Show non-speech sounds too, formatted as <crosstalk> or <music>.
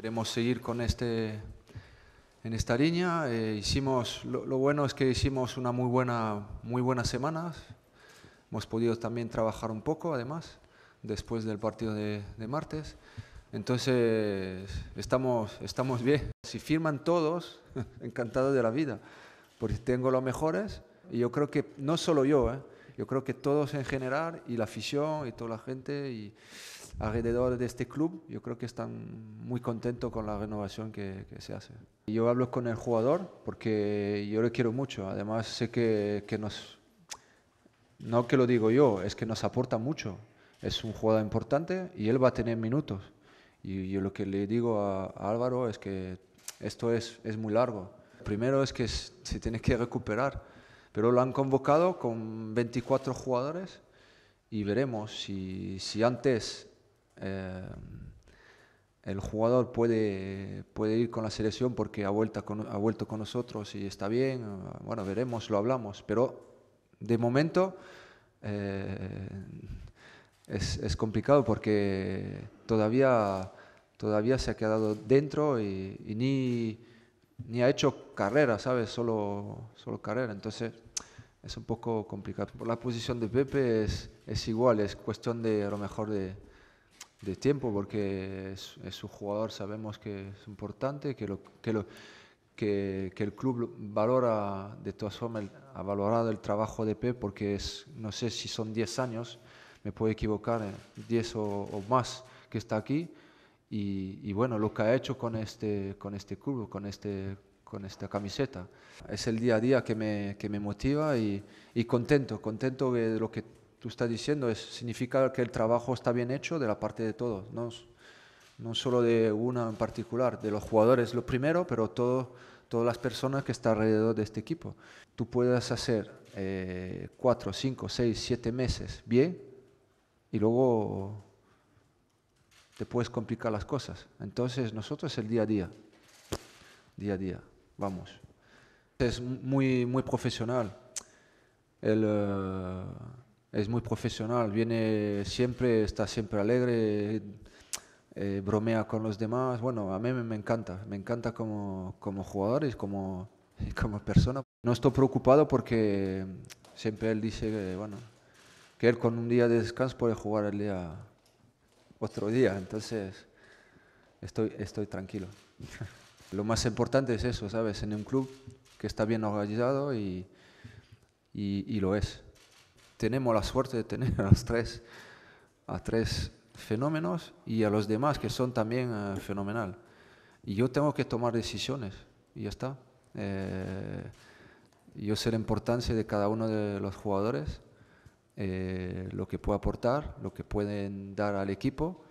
Queremos seguir con este, en esta línea. Eh, hicimos, lo, bueno es que hicimos una muy buena, muy buenas semanas. Hemos podido también trabajar un poco, además, después del partido de, de martes. Entonces, estamos, estamos bien. Si firman todos, <laughs> encantado de la vida, porque tengo los mejores. Y yo creo que, no solo yo, ¿eh? yo creo que todos en general, y la afición, y toda la gente, y alrededor de este club, yo creo que están muy contentos con la renovación que, se hace. Yo hablo con el jugador porque yo le quiero mucho, además sé que, que nos, no que lo digo yo, es que nos aporta mucho, es un jugador importante y él va a tener minutos. Y yo lo que le digo a, Álvaro es que esto es, es muy largo. Primero es que se tiene que recuperar, pero lo han convocado con 24 jugadores y veremos si, si antes eh, el jugador puede, puede ir con la selección porque ha vuelto, con, ha vuelto con nosotros y está bien, bueno, veremos, lo hablamos, pero de momento eh, es, es, complicado porque todavía, todavía se ha quedado dentro y, ni, ni, ha hecho carrera, ¿sabes? Solo, solo carrera, entonces es un poco complicado. la posición de Pepe es, es igual, es cuestión de a lo mejor de de tiempo porque es, un jugador, sabemos que es importante, que, lo, que, lo, que, el club valora, de todas formas, ha valorado el trabajo de Pep porque es, no sé si son 10 años, me puedo equivocar, 10 eh, o, más que está aquí. Y, bueno, lo que ha hecho con este, con este club, con, este, con esta camiseta. Es el día a día que me, me motiva y contento, contento de lo que tú estás diciendo es, significa que el trabajo está bien hecho de la parte de todos, no, no solo de una en particular, de los jugadores lo primero, pero todo, todas las personas que están alrededor de este equipo. Tú puedes hacer eh, cuatro, cinco, seis, siete meses bien y luego te puedes complicar las cosas. Entonces nosotros el día a día, día a día, vamos. Es muy, muy profesional. El, eh, es muy profesional, viene siempre, está siempre alegre, eh, bromea con los demás. Bueno, a mí me encanta, me encanta como, como jugador y como, <laughs> como persona. No estoy preocupado porque siempre él dice que, eh, bueno, que él con un día de descanso puede jugar el día, otro día, entonces estoy, estoy tranquilo. <laughs> Lo más importante es eso, ¿sabes? En un club que está bien organizado y, y lo es tenemos la suerte de tener a tres, a tres fenómenos y a los demás que son también eh, fenomenal. Y yo tengo que tomar decisiones y ya está. Eh, yo sé la importancia de cada uno de los jugadores, eh, lo que puede aportar, lo que pueden dar al equipo.